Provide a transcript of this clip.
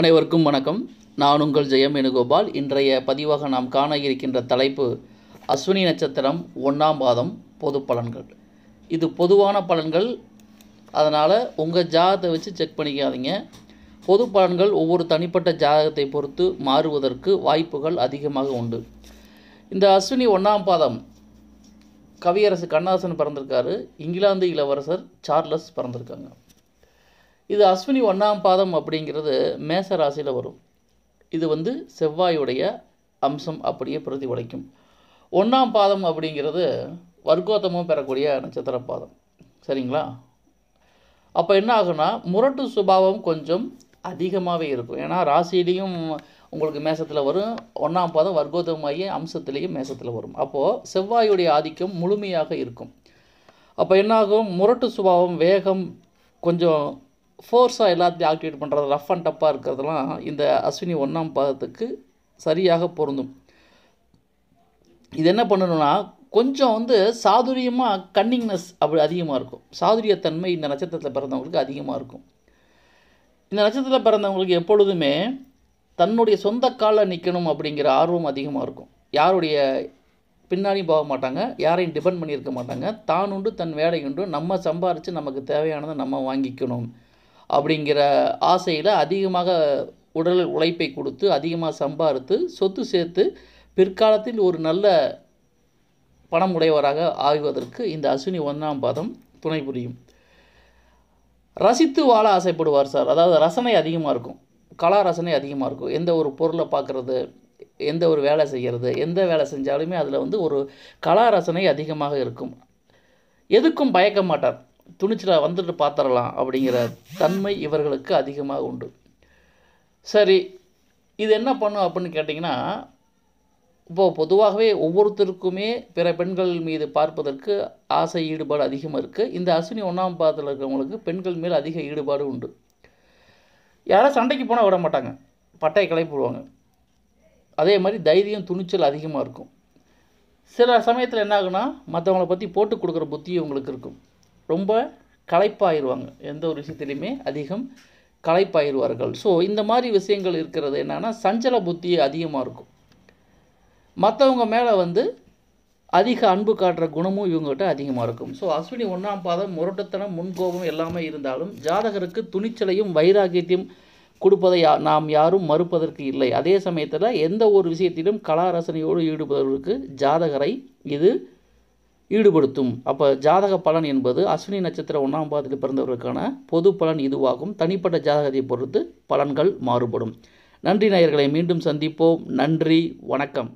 அனைவருக்கும் வணக்கம் நான் உங்கள் ஜெயம் வேணுகோபால் இன்றைய பதிவாக நாம் காண இருக்கின்ற தலைப்பு அஸ்வினி நட்சத்திரம் ஒன்றாம் பாதம் பொது பலன்கள் இது பொதுவான பலன்கள் அதனால் உங்கள் ஜாதகத்தை வச்சு செக் பண்ணிக்காதீங்க பொது பலன்கள் ஒவ்வொரு தனிப்பட்ட ஜாதகத்தை பொறுத்து மாறுவதற்கு வாய்ப்புகள் அதிகமாக உண்டு இந்த அஸ்வினி ஒன்றாம் பாதம் கவியரசு கண்ணாசன் பிறந்திருக்காரு இங்கிலாந்து இளவரசர் சார்லஸ் பிறந்திருக்காங்க இது அஸ்வினி ஒன்றாம் பாதம் அப்படிங்கிறது மேச ராசியில் வரும் இது வந்து செவ்வாயுடைய அம்சம் அப்படியே பிரதிபலிக்கும் ஒன்றாம் பாதம் அப்படிங்கிறது வர்க்கோத்தமும் பெறக்கூடிய நட்சத்திர பாதம் சரிங்களா அப்போ என்ன ஆகுனா முரட்டு சுபாவம் கொஞ்சம் அதிகமாகவே இருக்கும் ஏன்னா ராசியிலையும் உங்களுக்கு மேசத்தில் வரும் ஒன்றாம் பாதம் வர்க்கோதமாகி அம்சத்திலையும் மேசத்தில் வரும் அப்போது செவ்வாயுடைய ஆதிக்கம் முழுமையாக இருக்கும் அப்போ என்னாகும் முரட்டு சுபாவம் வேகம் கொஞ்சம் ஃபோர்ஸாக எல்லாத்தையும் ஆக்டிவேட் பண்ணுறது ரஃப் அண்ட் டப்பாக இருக்கிறதுலாம் இந்த அஸ்வினி ஒன்றாம் பாகத்துக்கு சரியாக பொருந்தும் இது என்ன பண்ணணும்னா கொஞ்சம் வந்து சாதுரியமாக கன்னிங்னஸ் அப்படி அதிகமாக இருக்கும் சாதுரியத்தன்மை இந்த நட்சத்திரத்தில் பிறந்தவங்களுக்கு அதிகமாக இருக்கும் இந்த நட்சத்திரத்தில் பிறந்தவங்களுக்கு எப்பொழுதுமே தன்னுடைய சொந்த காலில் நிற்கணும் அப்படிங்கிற ஆர்வம் அதிகமாக இருக்கும் யாருடைய பின்னாடியும் போக மாட்டாங்க யாரையும் டிபெண்ட் பண்ணியிருக்க மாட்டாங்க தானுண்டு தன் வேலையுண்டு நம்ம சம்பாரித்து நமக்கு தேவையானதை நம்ம வாங்கிக்கணும் அப்படிங்கிற ஆசையில் அதிகமாக உடல் உழைப்பை கொடுத்து அதிகமாக சம்பாதித்து சொத்து சேர்த்து பிற்காலத்தில் ஒரு நல்ல பணம் உடையவராக ஆகுவதற்கு இந்த அஸ்வினி ஒன்றாம் பாதம் துணை புரியும் ரசித்து வாழ ஆசைப்படுவார் சார் அதாவது ரசனை அதிகமாக இருக்கும் கலா ரசனை அதிகமாக இருக்கும் எந்த ஒரு பொருளை பார்க்குறது எந்த ஒரு வேலை செய்கிறது எந்த வேலை செஞ்சாலுமே அதில் வந்து ஒரு கலா ரசனை அதிகமாக இருக்கும் எதுக்கும் பயக்க மாட்டார் துணிச்சலாக வந்துட்டு பார்த்துடலாம் அப்படிங்கிற தன்மை இவர்களுக்கு அதிகமாக உண்டு சரி இது என்ன பண்ணும் அப்படின்னு கேட்டிங்கன்னா இப்போது பொதுவாகவே ஒவ்வொருத்தருக்குமே பிற பெண்கள் மீது பார்ப்பதற்கு ஆசை ஈடுபாடு அதிகமாக இருக்குது இந்த அஸ்வினி ஒன்றாம் பாதத்தில் இருக்கிறவங்களுக்கு பெண்கள் மேல் அதிக ஈடுபாடு உண்டு யாராவது சண்டைக்கு போனால் விட மாட்டாங்க பட்டையை கிளப்பிடுவாங்க அதே மாதிரி தைரியம் துணிச்சல் அதிகமாக இருக்கும் சில சமயத்தில் என்ன ஆகுனா மற்றவங்கள பற்றி போட்டு கொடுக்குற புத்தி உங்களுக்கு இருக்கும் ரொம்ப களைப்பாயிருவாங்க எந்த ஒரு விஷயத்துலையுமே அதிகம் களைப்பாயிருவார்கள் ஸோ இந்த மாதிரி விஷயங்கள் இருக்கிறது என்னென்னா சஞ்சல புத்தி அதிகமாக இருக்கும் மற்றவங்க மேலே வந்து அதிக அன்பு காட்டுற குணமும் இவங்ககிட்ட அதிகமாக இருக்கும் ஸோ அஸ்வினி ஒன்றாம் பாதம் முரட்டத்தனம் முன்கோபம் எல்லாமே இருந்தாலும் ஜாதகருக்கு துணிச்சலையும் வைராகியத்தையும் கொடுப்பதை நாம் யாரும் மறுப்பதற்கு இல்லை அதே சமயத்தில் எந்த ஒரு விஷயத்திலும் கலாரசனையோடு ஈடுபடுவதற்கு ஜாதகரை இது ஈடுபடுத்தும் அப்போ ஜாதக பலன் என்பது அஸ்வினி நட்சத்திரம் ஒன்றாம் பாதத்தில் பிறந்தவர்களுக்கான பொது பலன் இதுவாகும் தனிப்பட்ட ஜாதகத்தை பொறுத்து பலன்கள் மாறுபடும் நன்றி நேயர்களை மீண்டும் சந்திப்போம் நன்றி வணக்கம்